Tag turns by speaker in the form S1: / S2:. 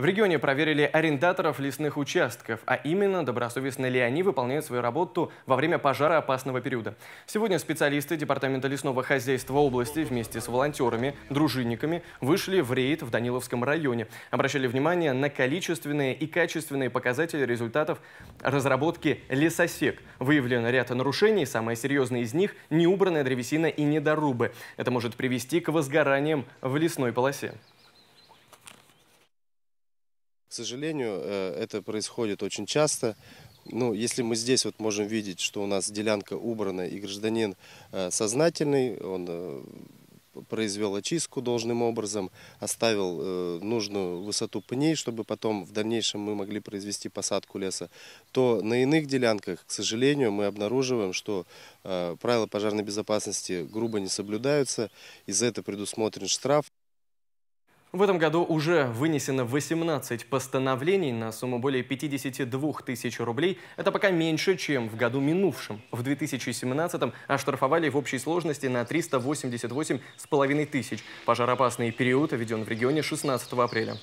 S1: В регионе проверили арендаторов лесных участков, а именно, добросовестно ли они выполняют свою работу во время пожара опасного периода. Сегодня специалисты Департамента лесного хозяйства области вместе с волонтерами, дружинниками вышли в рейд в Даниловском районе. Обращали внимание на количественные и качественные показатели результатов разработки лесосек. Выявлен ряд нарушений, самое серьезное из них – неубранная древесина и недорубы. Это может привести к возгораниям в лесной полосе.
S2: К сожалению, э, это происходит очень часто. Ну, если мы здесь вот можем видеть, что у нас делянка убрана, и гражданин э, сознательный, он э, произвел очистку должным образом, оставил нужную высоту пней, чтобы потом в дальнейшем мы могли произвести посадку леса, то на иных делянках, к сожалению, мы обнаруживаем, что правила пожарной безопасности грубо не соблюдаются, и за это предусмотрен штраф.
S1: В этом году уже вынесено 18 постановлений на сумму более 52 тысяч рублей. Это пока меньше, чем в году минувшем. В 2017-м оштрафовали в общей сложности на 388,5 тысяч. Пожароопасный период введен в регионе 16 апреля.